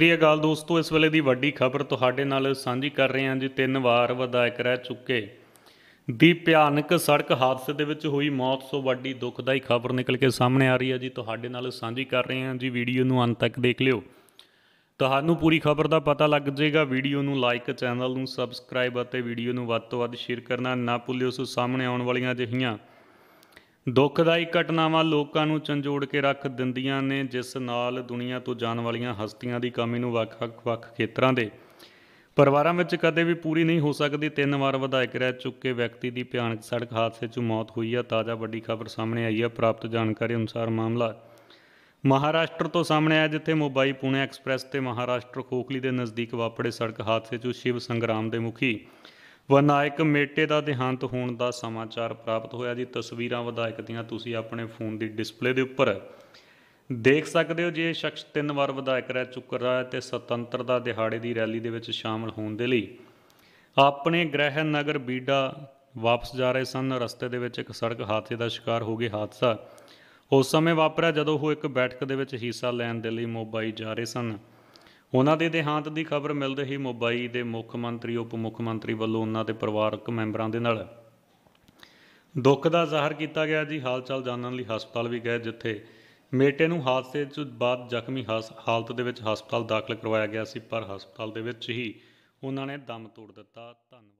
ਸ੍ਰੀ ਅਕਾਲ ਦੋਸਤੋ ਇਸ ਵੇਲੇ ਦੀ ਵੱਡੀ ਖਬਰ ਤੁਹਾਡੇ ਨਾਲ ਸਾਂਝੀ ਕਰ ਰਹੇ ਹਾਂ ਜੀ ਤਿੰਨ ਵਾਰ ਵਿਧਾਇਕ ਰਹਿ ਚੁੱਕੇ ਦੀ ਭਿਆਨਕ ਸੜਕ ਹਾਦਸੇ ਦੇ ਵਿੱਚ ਹੋਈ ਮੌਤ ਤੋਂ ਵੱਡੀ ਦੁਖਦਾਈ ਖਬਰ ਨਿਕਲ ਕੇ ਸਾਹਮਣੇ ਆ ਰਹੀ ਹੈ ਜੀ ਤੁਹਾਡੇ ਨਾਲ ਸਾਂਝੀ ਕਰ ਰਹੇ ਹਾਂ ਜੀ ਵੀਡੀਓ ਨੂੰ ਅੰਤ ਤੱਕ ਦੇਖ ਲਿਓ ਤੁਹਾਨੂੰ ਪੂਰੀ ਖਬਰ ਦਾ ਪਤਾ ਲੱਗ ਜਾਏਗਾ ਵੀਡੀਓ ਨੂੰ ਲਾਈਕ ਚੈਨਲ ਨੂੰ ਸਬਸਕ੍ਰਾਈਬ ਅਤੇ ਵੀਡੀਓ ਨੂੰ ਵੱਧ ਤੋਂ ਵੱਧ ਸ਼ੇਅਰ ਕਰਨਾ ਨਾ ਭੁੱਲਿਓ ਸੋ ਸਾਹਮਣੇ ਆਉਣ ਵਾਲੀਆਂ ਅਜਿਹੀਆਂ ਦੁੱਖਦਾਈ ਘਟਨਾਵਾਂ ਲੋਕਾਂ ਨੂੰ ਚੰਜੋੜ ਕੇ ਰੱਖ ਦਿੰਦੀਆਂ ਨੇ ਜਿਸ ਨਾਲ ਦੁਨੀਆ ਤੋਂ ਜਾਣ ਵਾਲੀਆਂ ਹਸਤੀਆਂ ਦੀ ਕਮੀ ਨੂੰ ਵੱਖ-ਵੱਖ ਖੇਤਰਾਂ ਦੇ ਪਰਿਵਾਰਾਂ ਵਿੱਚ ਕਦੇ ਵੀ ਪੂਰੀ ਨਹੀਂ ਹੋ ਸਕਦੀ ਤਿੰਨ ਵਾਰ ਵਿਧਾਇਕ ਰਹਿ ਚੁੱਕੇ ਵਿਅਕਤੀ ਦੀ ਭਿਆਨਕ ਸੜਕ ਹਾਦਸੇ 'ਚ ਮੌਤ ਹੋਈ ਹੈ ਤਾਜ਼ਾ ਵੱਡੀ ਖਬਰ ਸਾਹਮਣੇ ਆਈ ਹੈ ਪ੍ਰਾਪਤ ਜਾਣਕਾਰੀ ਅਨੁਸਾਰ ਮਾਮਲਾ ਮਹਾਰਾਸ਼ਟਰ ਤੋਂ ਸਾਹਮਣੇ ਆਇਆ ਜਿੱਥੇ ਮੁੰਬਈ ਪੁणे ਐਕਸਪ੍ਰੈਸ ਤੇ ਮਹਾਰਾਸ਼ਟਰ ਖੋਖਲੀ ਦੇ ਨਜ਼ਦੀਕ ਵਾਪੜੇ ਸੜਕ ਹਾਦਸੇ 'ਚ ਸ਼ਿਵ ਸੰਗਰਾਮ ਦੇ ਮੁਖੀ ਵਿਨਾਇਕ ਮੇਟੇ ਦਾ ਦੇਹਾਂਤ ਹੋਣ ਦਾ ਸਮਾਚਾਰ ਪ੍ਰਾਪਤ ਹੋਇਆ ਜੀ ਤਸਵੀਰਾਂ ਵਿਧਾਇਕ ਦੀਆਂ ਤੁਸੀਂ ਆਪਣੇ ਫੋਨ ਦੀ ਡਿਸਪਲੇ ਦੇ ਉੱਪਰ ਦੇਖ ਸਕਦੇ ਹੋ ਜੇ ਇਹ ਸ਼ਖਸ ਤਿੰਨ ਵਾਰ ਵਿਧਾਇਕ ਰਹਿ ਚੁੱਕਾ ਹੈ ਤੇ ਸੁਤੰਤਰਤਾ ਦਿਹਾੜੇ ਦੀ ਰੈਲੀ ਦੇ ਵਿੱਚ ਸ਼ਾਮਲ ਹੋਣ ਦੇ ਲਈ ਆਪਣੇ ਗ੍ਰਹਿ ਨਗਰ ਬੀਡਾ ਵਾਪਸ ਜਾ ਰਹੇ ਸਨ ਰਸਤੇ ਦੇ ਵਿੱਚ ਇੱਕ ਸੜਕ ਹਾਦਸੇ ਦਾ ਸ਼ਿਕਾਰ ਹੋ ਗਏ ਹਾਦਸਾ ਉਸ ਸਮੇਂ ਵਾਪਰਿਆ ਜਦੋਂ ਉਹ ਇੱਕ ਬੈਠਕ ਦੇ ਵਿੱਚ ਹਿੱਸਾ ਲੈਣ ਦੇ ਲਈ ਮੁੰਬਈ ਜਾ ਰਹੇ ਸਨ ਉਹਨਾਂ ਦੇ ਦੇਹਾਂਤ ਦੀ ਖਬਰ ਮਿਲਦੇ ਹੀ ਮੁੰਬਈ ਦੇ ਮੁੱਖ ਮੰਤਰੀ ਉਪ ਮੁੱਖ ਮੰਤਰੀ ਵੱਲੋਂ ਉਹਨਾਂ ਦੇ ਪਰਿਵਾਰਕ ਮੈਂਬਰਾਂ ਦੇ ਨਾਲ ਦੁੱਖ ਦਾ ਜ਼ਾਹਰ ਕੀਤਾ ਗਿਆ ਜੀ ਹਾਲਚਾਲ ਜਾਣਨ ਲਈ ਹਸਪਤਾਲ ਵੀ ਗਏ ਜਿੱਥੇ ਮੇਟੇ ਨੂੰ ਹਾਦਸੇ ਤੋਂ ਬਾਅਦ ਜ਼ਖਮੀ ਹਾਲਤ ਦੇ ਵਿੱਚ ਹਸਪਤਾਲ ਦਾਖਲ ਕਰਵਾਇਆ ਗਿਆ ਸੀ ਪਰ ਹਸਪਤਾਲ ਦੇ ਵਿੱਚ ਹੀ ਉਹਨਾਂ ਨੇ ਦਮ ਤੋੜ ਦਿੱਤਾ ਧੰਨਵਾਦ